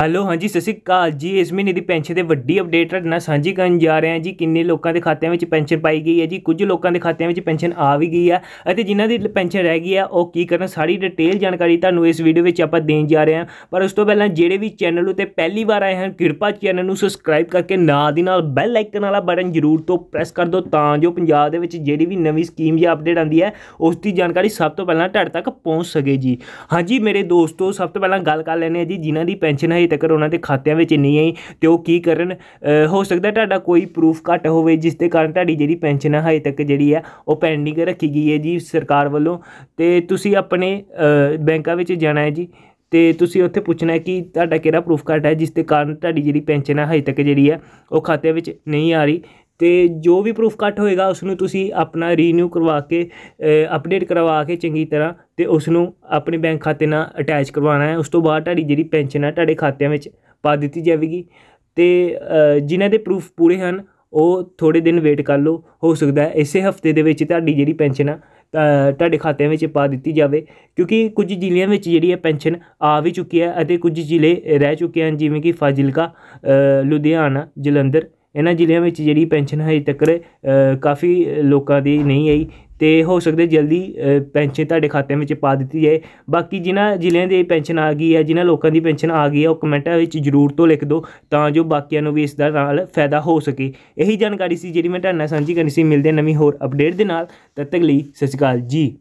hello ਹਾਂਜੀ ਸਤਿ ਸ਼੍ਰੀ ਅਕਾਲ ਜੀ ਇਸ ਮਹੀਨੇ ਦੀ ਪੈਨਸ਼ਨ ਦੇ ਵੱਡੀ ਅਪਡੇਟ ਤੁਹਾਡੇ ਸਾਂਝੀ ਕਰਨ ਜਾ ਰਹੇ ਹਾਂ ਜੀ ਕਿੰਨੇ ਲੋਕਾਂ ਦੇ ਖਾਤਿਆਂ ਵਿੱਚ ਪੈਨਸ਼ਨ ਪਾਈ ਗਈ ਹੈ ਜੀ ਕੁਝ ਲੋਕਾਂ ਦੇ ਖਾਤਿਆਂ ਵਿੱਚ ਪੈਨਸ਼ਨ ਆ ਵੀ ਗਈ ਹੈ ਅਤੇ ਜਿਨ੍ਹਾਂ ਦੀ ਪੈਨਸ਼ਨ ਰਹਿ ਗਈ ਹੈ ਉਹ ਕੀ ਕਰਨ ਸਾਰੀ ਡਿਟੇਲ ਜਾਣਕਾਰੀ ਤੁਹਾਨੂੰ ਇਸ ਵੀਡੀਓ ਵਿੱਚ ਆਪਾਂ ਦੇਣ ਜਾ ਰਹੇ ਹਾਂ ਪਰ ਉਸ ਤੋਂ ਪਹਿਲਾਂ ਜਿਹੜੇ ਵੀ ਚੈਨਲ ਉਤੇ ਪਹਿਲੀ ਵਾਰ ਆਏ ਹਨ ਕਿਰਪਾ ਚੈਨਲ ਨੂੰ ਸਬਸਕ੍ਰਾਈਬ ਕਰਕੇ ਨਾਲ ਦੀ ਨਾਲ ਬੈਲ ਆਈਕਨ ਵਾਲਾ ਬਟਨ ਜ਼ਰੂਰ ਤੋਂ ਪ੍ਰੈਸ ਕਰ ਦਿਓ ਤਾਂ ਜੋ ਪੰਜਾਬ ਦੇ ਵਿੱਚ ਜਿਹੜੀ ਵੀ ਨਵੀਂ ਸਕੀਮ ਜਾਂ ਅਪਡੇਟ ਆਂਦੀ ਹੈ ਉਸ ਦੀ ਜਾਣਕਾਰੀ ਸਭ ਤੋਂ ਪਹਿਲਾਂ ਤੁਹਾਡੇ ਤੱਕ ਪਹੁੰਚ ਸਕੇ ਜੀ ਹਾਂਜੀ ਮੇਰੇ ਦੋਸਤੋ ਸਭ ਤੋਂ ਪਹਿਲਾਂ ਗੱਲ ਕਰ ਲੈਣੇ ਆ ਜੀ ਜਿਨ੍ਹਾਂ ਦੀ ਪੈਨਸ਼ਨ ਹਜੇ ਤੱਕ ਉਹਨਾਂ ਦੇ ਖਾਤਿਆਂ ਵਿੱਚ ਨਹੀਂ ਆਈ ਤੇ ਉਹ ਕੀ ਕਰਨ ਹੋ ਸਕਦਾ ਤੁਹਾਡਾ ਕੋਈ ਪ੍ਰੂਫ ਘੱਟ ਹੋਵੇ ਜਿਸ ਦੇ ਕਾਰਨ ਤੁਹਾਡੀ ਜਿਹੜੀ ਪੈਨਸ਼ਨ ਹੈ ਹਜੇ ਤੱਕ ਜਿਹੜੀ ਹੈ ਉਹ ਪੈਂਡਿੰਗ ਰੱਖੀ ਗਈ ਹੈ ਜੀ ਸਰਕਾਰ ਵੱਲੋਂ ਤੇ ਤੁਸੀਂ ਆਪਣੇ ਬੈਂਕਾਂ ਵਿੱਚ ਜਾਣਾ ਹੈ ਜੀ ਤੇ ਤੁਸੀਂ ਉੱਥੇ ਪੁੱਛਣਾ ਹੈ ਕਿ ਤੁਹਾਡਾ ਕਿਹੜਾ ਪ੍ਰੂਫ ਕਾਰਡ ਹੈ ਜਿਸ ਦੇ ਕਾਰਨ ਤੁਹਾਡੀ ਜਿਹੜੀ ਪੈਨਸ਼ਨ ਹੈ ਹਜੇ ਤੱਕ ਜਿਹੜੀ ਹੈ ਉਹ ਖਾਤੇ ਵਿੱਚ ਨਹੀਂ ਆ ਰਹੀ ਤੇ ਜੋ ਵੀ ਪ੍ਰੂਫ ਕੱਟ ਹੋਏਗਾ ਉਸ ਨੂੰ ਤੁਸੀਂ ਆਪਣਾ ਰੀਨਿਊ ਕਰਵਾ ਕੇ ਅਪਡੇਟ ਕਰਵਾ ਕੇ ਚੰਗੀ ਤਰ੍ਹਾਂ ਤੇ ਉਸ ਨੂੰ ਆਪਣੇ ਬੈਂਕ ਖਾਤੇ ਨਾਲ ਅਟੈਚ ਕਰਵਾਉਣਾ ਹੈ ਉਸ ਤੋਂ ਬਾਅਦ ਤੁਹਾਡੀ ਜਿਹੜੀ ਪੈਨਸ਼ਨ ਹੈ ਤੁਹਾਡੇ ਖਾਤਿਆਂ ਵਿੱਚ ਪਾ ਦਿੱਤੀ ਜਾਵੇਗੀ ਤੇ ਜਿਨ੍ਹਾਂ ਦੇ ਪ੍ਰੂਫ ਪੂਰੇ ਹਨ ਉਹ ਥੋੜੇ ਦਿਨ ਵੇਟ ਕਰ ਲਓ ਹੋ ਸਕਦਾ ਹੈ ਇਸੇ ਹਫਤੇ ਦੇ ਵਿੱਚ ਤੁਹਾਡੀ ਜਿਹੜੀ ਪੈਨਸ਼ਨ ਹੈ ਤੁਹਾਡੇ ਖਾਤਿਆਂ ਵਿੱਚ ਪਾ ਦਿੱਤੀ ਜਾਵੇ ਕਿਉਂਕਿ ਕੁਝ ਜ਼ਿਲ੍ਹਿਆਂ ਵਿੱਚ ਜਿਹੜੀ ਹੈ ਪੈਨਸ਼ਨ ਆ ਵੀ ਚੁੱਕੀ ਹੈ ਅਤੇ ਕੁਝ ਜ਼ਿਲ੍ਹੇ ਰਹਿ ਚੁੱਕੇ ਹਨ ਜਿਵੇਂ ਕਿ ਫਾਜ਼ਿਲਕਾ ਲੁਧਿਆਣਾ ਜਲੰਧਰ ਇਹਨਾਂ ਜ਼ਿਲ੍ਹਿਆਂ ਵਿੱਚ ਜਿਹੜੀ ਪੈਨਸ਼ਨ ਹਜੇ ਤੱਕ ਕਾਫੀ ਲੋਕਾਂ ਦੀ ਨਹੀਂ ਆਈ ਤੇ ਹੋ ਸਕਦੇ ਜਲਦੀ ਪੈਨਸ਼ਨ ਤੁਹਾਡੇ ਖਾਤੇ ਵਿੱਚ ਪਾ ਦਿੱਤੀ ਜਾਏ ਬਾਕੀ ਜਿਨ੍ਹਾਂ ਜ਼ਿਲ੍ਹਿਆਂ ਦੀ ਪੈਨਸ਼ਨ ਆ ਗਈ ਹੈ ਜਿਨ੍ਹਾਂ ਲੋਕਾਂ ਦੀ ਪੈਨਸ਼ਨ ਆ ਗਈ ਹੈ ਉਹ ਕਮੈਂਟਾਂ ਵਿੱਚ ਜ਼ਰੂਰ ਤੋਂ ਲਿਖ ਦਿਓ ਤਾਂ ਜੋ ਬਾਕੀਆਂ ਨੂੰ ਵੀ ਇਸ ਦਾ ਨਾਲ ਫਾਇਦਾ ਹੋ ਸਕੇ ਇਹੀ ਜਾਣਕਾਰੀ ਸੀ ਜਿਹੜੀ ਮੈਂ ਤੁਹਾਡੇ ਨਾਲ ਸਾਂਝੀ ਕਰਨੀ ਸੀ ਮਿਲਦੇ ਨਵੀਂ ਹੋਰ ਅਪਡੇਟ ਦੇ ਨਾਲ ਤਦ ਤੱਕ ਲਈ ਸਤਿ ਸ਼੍ਰੀ ਅਕਾਲ ਜੀ